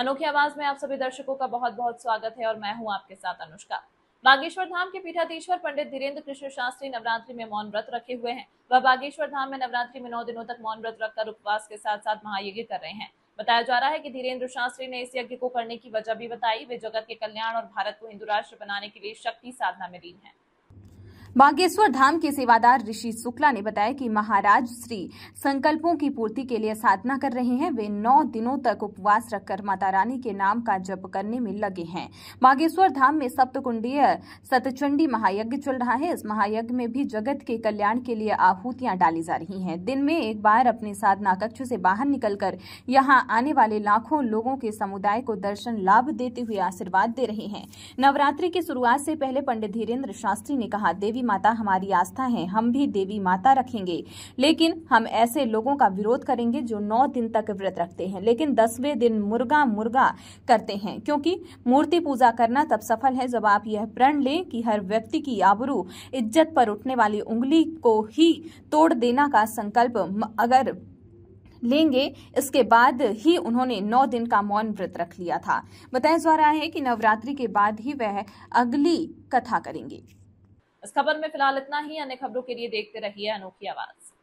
अनोखी आवाज में आप सभी दर्शकों का बहुत बहुत स्वागत है और मैं हूं आपके साथ अनुष्का बागेश्वर धाम के पीठाधीश्वर पंडित धीरेन्द्र कृष्ण शास्त्री नवरात्रि में मौन व्रत रखे हुए हैं वह बागेश्वर धाम में नवरात्रि में नौ दिनों तक मौन व्रत रखकर उपवास के साथ साथ महायज्ञ कर रहे हैं बताया जा रहा है कि धीरेन्द्र शास्त्री ने इस यज्ञ को करने की वजह भी बताई वे जगत के कल्याण और भारत को हिंदू राष्ट्र बनाने के लिए शक्ति साधना में लीन है बागेश्वर धाम के सेवादार ऋषि शुक्ला ने बताया कि महाराज श्री संकल्पों की पूर्ति के लिए साधना कर रहे हैं वे नौ दिनों तक उपवास रखकर माता रानी के नाम का जप करने में लगे हैं बागेश्वर धाम में सप्तकुंडीय सतचंडी महायज्ञ चल रहा है इस महायज्ञ में भी जगत के कल्याण के लिए आहूतियां डाली जा रही हैं दिन में एक बार अपने साधना कक्ष से बाहर निकलकर यहाँ आने वाले लाखों लोगों के समुदाय को दर्शन लाभ देते हुए आशीर्वाद दे रहे हैं नवरात्रि की शुरुआत से पहले पंडित धीरेन्द्र शास्त्री ने कहा देवी माता हमारी आस्था है हम भी देवी माता रखेंगे लेकिन हम ऐसे लोगों का विरोध करेंगे जो नौ दिन तक व्रत रखते हैं लेकिन दसवें दिन मुर्गा मुर्गा करते हैं क्योंकि मूर्ति पूजा करना तब सफल है जब आप यह प्रण लें कि हर व्यक्ति की आबरू इज्जत पर उठने वाली उंगली को ही तोड़ देना का संकल्प अगर लेंगे इसके बाद ही उन्होंने नौ दिन का मौन व्रत रख लिया था बताया जा रहा है कि नवरात्रि के बाद ही वह अगली कथा करेंगे इस खबर में फिलहाल इतना ही अन्य खबरों के लिए देखते रहिए अनोखी आवाज